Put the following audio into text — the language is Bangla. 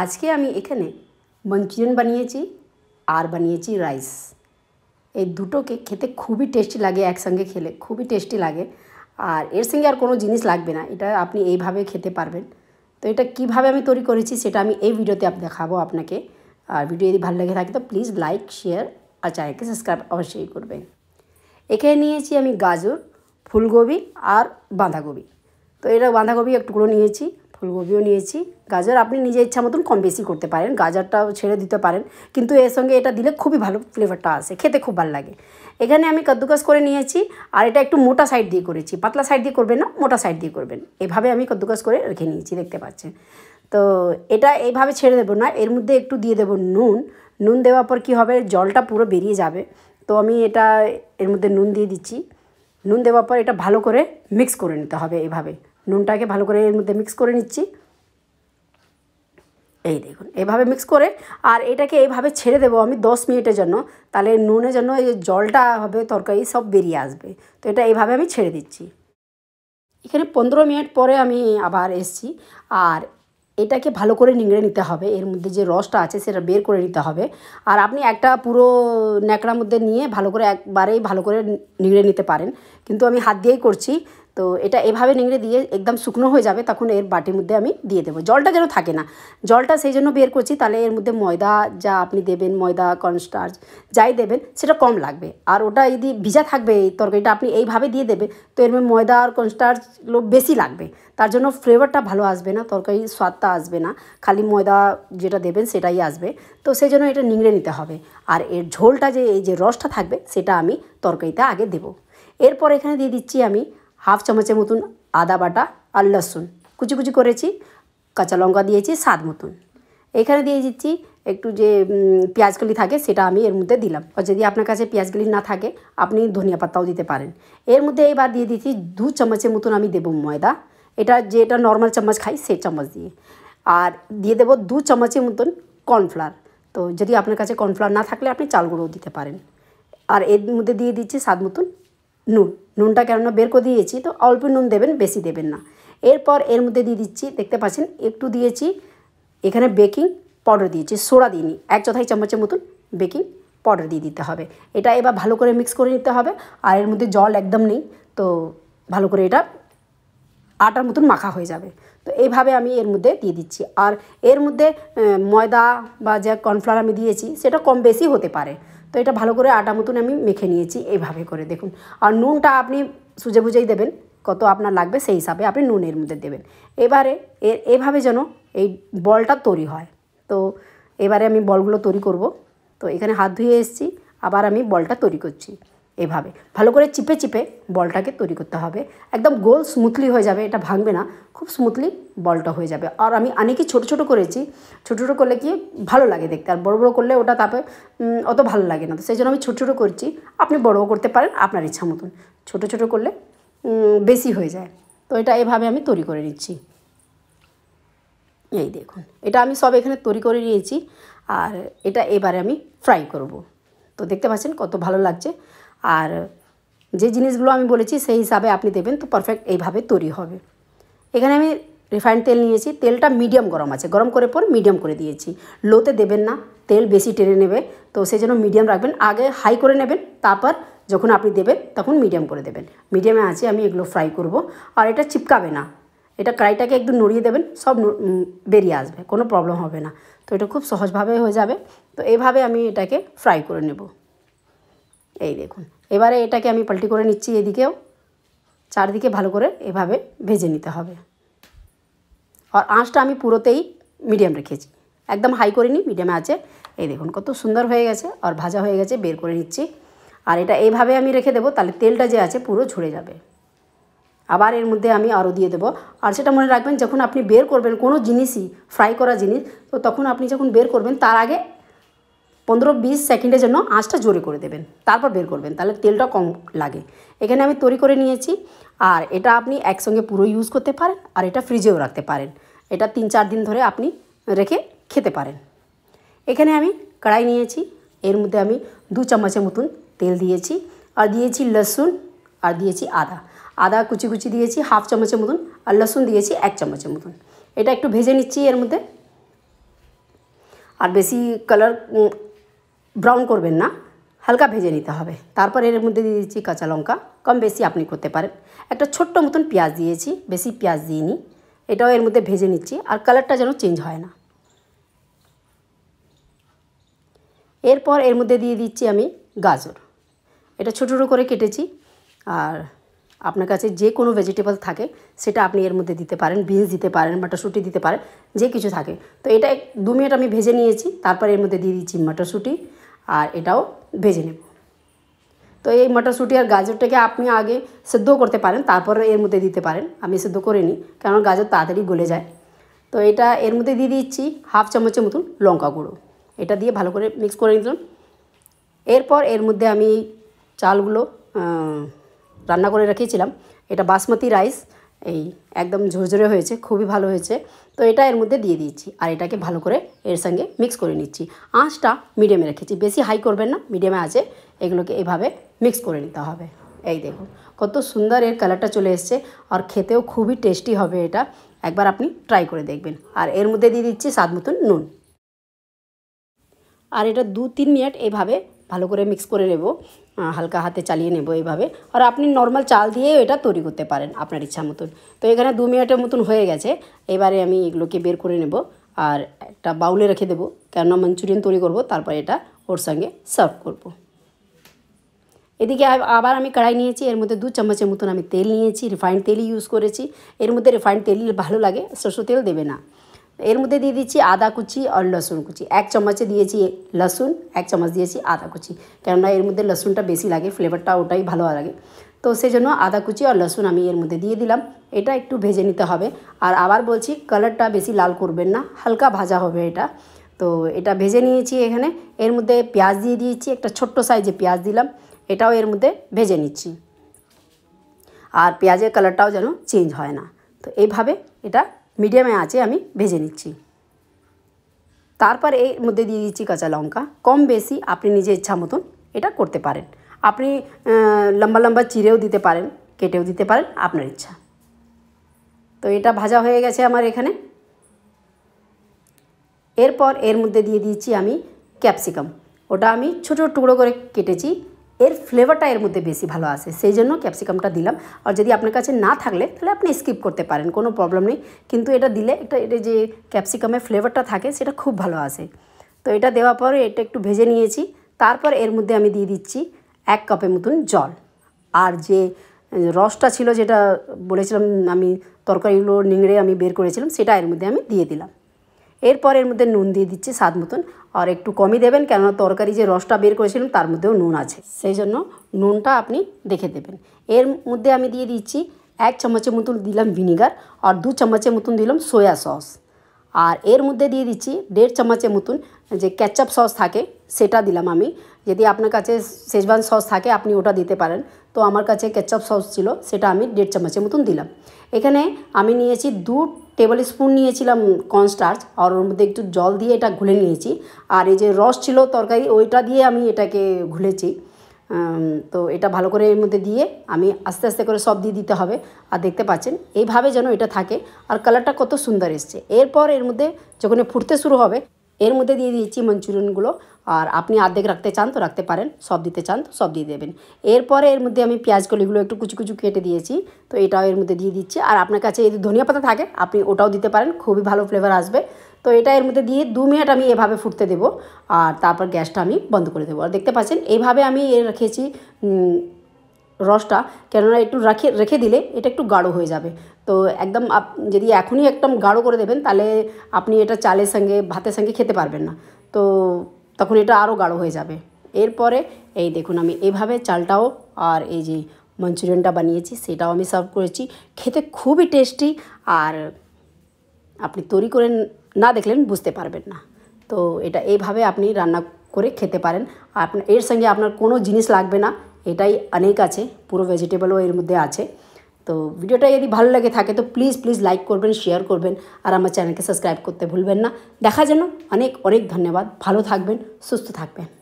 আজকে আমি এখানে মঞ্চুরিয়ান বানিয়েছি আর বানিয়েছি রাইস এই দুটোকে খেতে খুবই টেস্টি লাগে একসঙ্গে খেলে খুবই টেস্টি লাগে আর এর সঙ্গে আর কোনো জিনিস লাগবে না এটা আপনি এইভাবে খেতে পারবেন তো এটা কিভাবে আমি তৈরি করেছি সেটা আমি এই ভিডিওতে দেখাবো আপনাকে আর ভিডিও যদি ভালো লেগে থাকে তো প্লিজ লাইক শেয়ার আর চ্যানেলকে সাবস্ক্রাইব অবশ্যই করবেন এখানে নিয়েছি আমি গাজর ফুলকপি আর বাঁধাকপি তো এটা বাঁধাকপি এক নিয়েছি ফুলকপিও নিয়েছি গাজর আপনি নিজের ইচ্ছা মতন কম বেশি করতে পারেন গাজরটাও ছেড়ে দিতে পারেন কিন্তু এর সঙ্গে এটা দিলে খুবই ভালো ফ্লেভারটা আসে খেতে খুব ভালো লাগে এখানে আমি কদ্দুকাস করে নিয়েছি আর এটা একটু মোটা সাইড দিয়ে করেছি পাতলা সাইড দিয়ে করবেন না মোটা সাইড দিয়ে করবেন এভাবে আমি কদ্দুকাস করে রেখে নিয়েছি দেখতে পাচ্ছেন তো এটা এইভাবে ছেড়ে দেবো না এর মধ্যে একটু দিয়ে দেবো নুন নুন দেওয়ার পর কী হবে জলটা পুরো বেরিয়ে যাবে তো আমি এটা এর মধ্যে নুন দিয়ে দিচ্ছি নুন দেওয়ার পর এটা ভালো করে মিক্স করে নিতে হবে এভাবে নুনটাকে ভালো করে এর মধ্যে মিক্স করে নিচ্ছি এই দেখুন এভাবে মিক্স করে আর এটাকে এইভাবে ছেড়ে দেবো আমি দশ মিনিটের জন্য তাহলে নুনের জন্য এই জলটা হবে তরকারি সব বেরিয়ে আসবে তো এটা এইভাবে আমি ছেড়ে দিচ্ছি এখানে পনেরো মিনিট পরে আমি আবার এসছি আর এটাকে ভালো করে নিংড়ে নিতে হবে এর মধ্যে যে রসটা আছে সেটা বের করে নিতে হবে আর আপনি একটা পুরো ন্যাকড়ার মধ্যে নিয়ে ভালো করে একবারেই ভালো করে নিংড়ে নিতে পারেন কিন্তু আমি হাত দিয়েই করছি তো এটা এভাবে নিংড়ে দিয়ে একদম শুকনো হয়ে যাবে তখন এর বাটির মধ্যে আমি দিয়ে দেবো জলটা যেন থাকে না জলটা সেই জন্য বের করছি তাহলে এর মধ্যে ময়দা যা আপনি দেবেন ময়দা কর্নস্টার্চ যাই দেবেন সেটা কম লাগবে আর ওটা যদি ভিজা থাকবে এই তরকারিটা আপনি এইভাবে দিয়ে দেবেন তো এর মধ্যে ময়দা আর কর্নস্টার্চগুলো বেশি লাগবে তার জন্য ফ্লেভারটা ভালো আসবে না তরকারির স্বাদটা আসবে না খালি ময়দা যেটা দেবেন সেটাই আসবে তো সেই জন্য এটা নিংড়ে নিতে হবে আর এর ঝোলটা যে এই যে রসটা থাকবে সেটা আমি তরকারিতে আগে দেবো এরপর এখানে দিয়ে দিচ্ছি আমি হাফ চামচের মতন আদা বাটা আর লসুন কুচি কুচি করেছি কাঁচা লঙ্কা দিয়েছি স্বাদ মতন এখানে দিয়ে দিচ্ছি একটু যে পেঁয়াজগুলি থাকে সেটা আমি এর মধ্যে দিলাম আর যদি আপনার কাছে পেঁয়াজগুলি না থাকে আপনি ধনিয়া পাতাও দিতে পারেন এর মধ্যে এইবার দিয়ে দিচ্ছি দু চামচের মতন আমি দেবো ময়দা এটা যেটা নর্মাল চামচ খাই সেই চামচ দিয়ে আর দিয়ে দেবো দু চামচের মতন কর্নফ্লাওয়ার তো যদি আপনার কাছে কর্নফ্লাওয়ার না থাকলে আপনি চাল গুঁড়োও দিতে পারেন আর এর মধ্যে দিয়ে দিচ্ছি স্বাদ মতন নুন নুনটা কেননা বের করে দিয়েছি তো অল্প নুন দেবেন বেশি দেবেন না এরপর এর মধ্যে দিয়ে দিচ্ছি দেখতে পাচ্ছেন একটু দিয়েছি এখানে বেকিং পাউডার দিয়েছি সোডা দিইনি এক চথাই চামচের মতন বেকিং পাউডার দিয়ে দিতে হবে এটা এবার ভালো করে মিক্স করে নিতে হবে আর এর মধ্যে জল একদম নেই তো ভালো করে এটা আটার মতন মাখা হয়ে যাবে তো এইভাবে আমি এর মধ্যে দিয়ে দিচ্ছি আর এর মধ্যে ময়দা বা যে কর্নফ্লাওয়ার আমি দিয়েছি সেটা কম বেশি হতে পারে তো এটা ভালো করে আটা মতন আমি মেখে নিয়েছি এইভাবে করে দেখুন আর নুনটা আপনি সুজে বুঝেই দেবেন কত আপনার লাগবে সেই হিসাবে আপনি নুনের মধ্যে দেবেন এবারে এভাবে যেন এই বলটা তৈরি হয় তো এবারে আমি বলগুলো তৈরি করব তো এখানে হাত ধুয়ে এসেছি আবার আমি বলটা তৈরি করছি এভাবে ভালো করে চিপে চিপে বলটাকে তৈরি করতে হবে একদম গোল স্মুথলি হয়ে যাবে এটা ভাঙবে না খুব স্মুথলি বলটা হয়ে যাবে আর আমি অনেকই ছোট ছোট করেছি ছোট ছোট করলে কি ভালো লাগে দেখতে আর বড় বড় করলে ওটা তারপরে অত ভালো লাগে না তো সেই জন্য আমি ছোট ছোট করছি আপনি বড়ও করতে পারেন আপনার ইচ্ছা মতন ছোট ছোট করলে বেশি হয়ে যায় তো এটা এভাবে আমি তৈরি করে নিচ্ছি এই দেখুন এটা আমি সব এখানে তৈরি করে নিয়েছি আর এটা এবারে আমি ফ্রাই করব তো দেখতে পাচ্ছেন কত ভালো লাগছে আর যে জিনিসগুলো আমি বলেছি সেই হিসাবে আপনি দেবেন তো পারফেক্ট এইভাবে তৈরি হবে এখানে আমি রিফাইন্ড তেল নিয়েছি তেলটা মিডিয়াম গরম আছে গরম করে পর মিডিয়াম করে দিয়েছি লোতে দেবেন না তেল বেশি টেনে নেবে তো সেই জন্য মিডিয়াম রাখবেন আগে হাই করে নেবেন তারপর যখন আপনি দেবেন তখন মিডিয়াম করে দেবেন মিডিয়ামে আছে আমি এগুলো ফ্রাই করব আর এটা চিপকাবে না এটা কড়াইটাকে একটু নড়িয়ে দেবেন সব বেরিয়ে আসবে কোনো প্রবলেম হবে না তো এটা খুব সহজভাবে হয়ে যাবে তো এইভাবে আমি এটাকে ফ্রাই করে নেবো এই দেখুন এবারে এটাকে আমি পাল্টি করে নিচ্ছি এদিকেও চারদিকে ভালো করে এভাবে ভেজে নিতে হবে আর আঁচটা আমি পুরোতেই মিডিয়াম রেখেছি একদম হাই করিনি মিডিয়ামে আছে এই দেখুন কত সুন্দর হয়ে গেছে আর ভাজা হয়ে গেছে বের করে নিচ্ছি আর এটা এইভাবে আমি রেখে দেবো তাহলে তেলটা যে আছে পুরো ঝরে যাবে আবার এর মধ্যে আমি আরও দিয়ে দেবো আর সেটা মনে রাখবেন যখন আপনি বের করবেন কোনো জিনিসই ফ্রাই করা জিনিস তো তখন আপনি যখন বের করবেন তার আগে পনেরো বিশ সেকেন্ডের জন্য আঁচটা জোরে করে দেবেন তারপর বের করবেন তাহলে তেলটা কম লাগে এখানে আমি তৈরি করে নিয়েছি আর এটা আপনি একসঙ্গে পুরো ইউজ করতে পারেন আর এটা ফ্রিজেও রাখতে পারেন এটা তিন চার দিন ধরে আপনি রেখে খেতে পারেন এখানে আমি কড়াই নিয়েছি এর মধ্যে আমি দু চামচের মতন তেল দিয়েছি আর দিয়েছি লসুন আর দিয়েছি আদা আদা কুচি কুচি দিয়েছি হাফ চামচের মতন আর লসুন দিয়েছি এক চামচের মতন এটা একটু ভেজে নিচ্ছি এর মধ্যে আর বেশি কালার ব্রাউন করবেন না হালকা ভেজে নিতে হবে তারপর এর মধ্যে দিয়ে দিচ্ছি কাঁচা লঙ্কা কম বেশি আপনি করতে পারেন একটা ছোট্ট মতন পেঁয়াজ দিয়েছি বেশি পেঁয়াজ দিইনি এটাও এর মধ্যে ভেজে নিচ্ছি আর কালারটা যেন চেঞ্জ হয় না এরপর এর মধ্যে দিয়ে দিচ্ছি আমি গাজর এটা ছোটো ছোটো করে কেটেছি আর আপনার কাছে যে কোনো ভেজিটেবল থাকে সেটা আপনি এর মধ্যে দিতে পারেন বিনস দিতে পারেন মটরশুঁটি দিতে পারেন যে কিছু থাকে তো এটা দু মিনিট আমি ভেজে নিয়েছি তারপর এর মধ্যে দিয়ে দিচ্ছি মটরশুঁটি আর এটাও ভেজে নেব তো এই মটরশুঁটি আর গাজরটাকে আপনি আগে সেদ্ধ করতে পারেন তারপর এর মধ্যে দিতে পারেন আমি সেদ্ধ করে নিই কারণ গাজর তাড়াতাড়ি গলে যায় তো এটা এর মধ্যে দিয়ে দিচ্ছি হাফ চামচের মতন লঙ্কা গুঁড়ো এটা দিয়ে ভালো করে মিক্স করে নিলাম এরপর এর মধ্যে আমি চালগুলো রান্না করে রেখেছিলাম এটা বাসমতি রাইস এই একদম ঝরঝরে হয়েছে খুবই ভালো হয়েছে তো এটা এর মধ্যে দিয়ে দিয়েছি আর এটাকে ভালো করে এর সঙ্গে মিক্স করে নিচ্ছি আঁচটা মিডিয়ামে রেখেছি বেশি হাই করবেন না মিডিয়ামে আছে এগুলোকে এভাবে মিক্স করে নিতে হবে এই দেখুন কত সুন্দর এর কালারটা চলে এসছে আর খেতেও খুবই টেস্টি হবে এটা একবার আপনি ট্রাই করে দেখবেন আর এর মধ্যে দিয়ে দিচ্ছি স্বাদ মতন নুন আর এটা দু তিন মিনিট এভাবে ভালো করে মিক্স করে নেব হালকা হাতে চালিয়ে নেব এইভাবে আর আপনি নর্মাল চাল দিয়ে এটা তৈরি করতে পারেন আপনার ইচ্ছা মতন তো এখানে দু মিনিটের মতন হয়ে গেছে এবারে আমি এগুলোকে বের করে নেব আর একটা বাউলে রেখে দেবো কেননা মাঞ্চুরিয়ান তৈরি করব তারপর এটা ওর সঙ্গে সার্ভ করব। এদিকে আবার আমি কড়াই নিয়েছি এর মধ্যে দু চামচের মতন আমি তেল নিয়েছি রিফাইন্ড তেলই ইউজ করেছি এর মধ্যে রিফাইন্ড তেল ভালো লাগে সরষের তেল দেবে না এর মধ্যে দিয়ে দিচ্ছি আদা কুচি আর লসুন কুচি এক চামচে দিয়েছি লসুন এক চামচ দিয়েছি আদা কুচি কেননা এর মধ্যে লসুনটা বেশি লাগে ফ্লেভারটা ওটাই ভালো লাগে তো সেজন্য আদা কুচি আর লসুন আমি এর মধ্যে দিয়ে দিলাম এটা একটু ভেজে নিতে হবে আর আবার বলছি কালারটা বেশি লাল করবেন না হালকা ভাজা হবে এটা তো এটা ভেজে নিয়েছি এখানে এর মধ্যে পেঁয়াজ দিয়ে দিয়েছি একটা ছোট্ট সাইজে পেঁয়াজ দিলাম এটাও এর মধ্যে ভেজে নিচ্ছি আর পেঁয়াজের কালারটাও যেন চেঞ্জ হয় না তো এইভাবে এটা মিডিয়ামে আছে আমি ভেজে নিচ্ছি তারপর এর মধ্যে দিয়ে দিচ্ছি কাঁচা লঙ্কা কম বেশি আপনি নিজে ইচ্ছা মতন এটা করতে পারেন আপনি লম্বা লম্বা চিরেও দিতে পারেন কেটেও দিতে পারেন আপনার ইচ্ছা তো এটা ভাজা হয়ে গেছে আমার এখানে এরপর এর মধ্যে দিয়ে দিয়েছি আমি ক্যাপসিকাম ওটা আমি ছোটো টুকরো করে কেটেছি এর ফ্লেভারটা এর মধ্যে বেশি ভালো আসে সেই জন্য ক্যাপসিকামটা দিলাম আর যদি আপনার কাছে না থাকলে তাহলে আপনি স্কিপ করতে পারেন কোনো প্রবলেম নেই কিন্তু এটা দিলে এটা এটা যে ক্যাপসিকামের ফ্লেভারটা থাকে সেটা খুব ভালো আসে তো এটা দেওয়ার পরে এটা একটু ভেজে নিয়েছি তারপর এর মধ্যে আমি দিয়ে দিচ্ছি এক কাপের মতন জল আর যে রসটা ছিল যেটা বলেছিলাম আমি তরকারিগুলো নিংড়ে আমি বের করেছিলাম সেটা এর মধ্যে আমি দিয়ে দিলাম এরপর এর মধ্যে নুন দিয়ে দিচ্ছি স্বাদ মতন আর একটু কমই দেবেন কেননা তরকারি যে রসটা বের করেছিলাম তার মধ্যেও নুন আছে সেই জন্য নুনটা আপনি দেখে দেবেন এর মধ্যে আমি দিয়ে দিচ্ছি এক চামচের মতন দিলাম ভিনিগার আর দু চামচের মতন দিলাম সোয়া সস আর এর মধ্যে দিয়ে দিচ্ছি দেড় চামচের মতন যে ক্যাচআপ সস থাকে সেটা দিলাম আমি যদি আপনার কাছে শেজবান সস থাকে আপনি ওটা দিতে পারেন তো আমার কাছে ক্যাচআপ সস ছিল সেটা আমি দেড় চামচের মতন দিলাম এখানে আমি নিয়েছি দু টেবিল স্পুন নিয়েছিলাম কর্নস্টার্চ আর ওর মধ্যে একটু জল দিয়ে এটা ঘুলে নিয়েছি আর এই যে রস ছিল তরকারি ওইটা দিয়ে আমি এটাকে ঘুলেছি তো এটা ভালো করে এর মধ্যে দিয়ে আমি আস্তে আস্তে করে সব দিয়ে দিতে হবে আর দেখতে পাচ্ছেন এইভাবে যেন এটা থাকে আর কালারটা কত সুন্দর এসছে এরপর এর মধ্যে যখন ফুটতে শুরু হবে এর মধ্যে দিয়ে দিয়েছি মঞ্চুরিয়ানগুলো আর আপনি আর্ধেক রাখতে চান তো রাখতে পারেন সব দিতে চান তো সব দিয়ে দেবেন এরপরে এর মধ্যে আমি পেঁয়াজ কলিগুলো একটু কুচু কুচু কেটে দিয়েছি তো এটাও এর মধ্যে দিয়ে দিচ্ছি আর আপনার কাছে যদি ধনিয়া পাতা থাকে আপনি ওটাও দিতে পারেন খুবই ভালো ফ্লেভার আসবে তো এটা এর মধ্যে দিয়ে দু মিনিট আমি এভাবে ফুটতে দেবো আর তারপর গ্যাসটা আমি বন্ধ করে দেবো আর দেখতে পাচ্ছেন এইভাবে আমি এর রেখেছি রসটা কেননা একটু রাখে রেখে দিলে এটা একটু গাঢ় হয়ে যাবে তো একদম আপ যদি এখনই একদম গাঢ় করে দেবেন তাহলে আপনি এটা চালের সঙ্গে ভাতের সঙ্গে খেতে পারবেন না তো তখন এটা আরও গাঢ় হয়ে যাবে এরপরে এই দেখুন আমি এভাবে চালটাও আর এই যে মঞ্চুরিয়ানটা বানিয়েছি সেটাও আমি সার্ভ করেছি খেতে খুবই টেস্টি আর আপনি তৈরি করে না দেখলেন বুঝতে পারবেন না তো এটা এইভাবে আপনি রান্না করে খেতে পারেন আপনার এর সঙ্গে আপনার কোনো জিনিস লাগবে না এটাই অনেক আছে পুরো ভেজিটেবলও এর মধ্যে আছে তো ভিডিওটা যদি ভালো লাগে থাকে তো প্লিজ প্লিজ লাইক করবেন শেয়ার করবেন আর আমার চ্যানেলকে সাবস্ক্রাইব করতে ভুলবেন না দেখা যেন অনেক অনেক ধন্যবাদ ভালো থাকবেন সুস্থ থাকবেন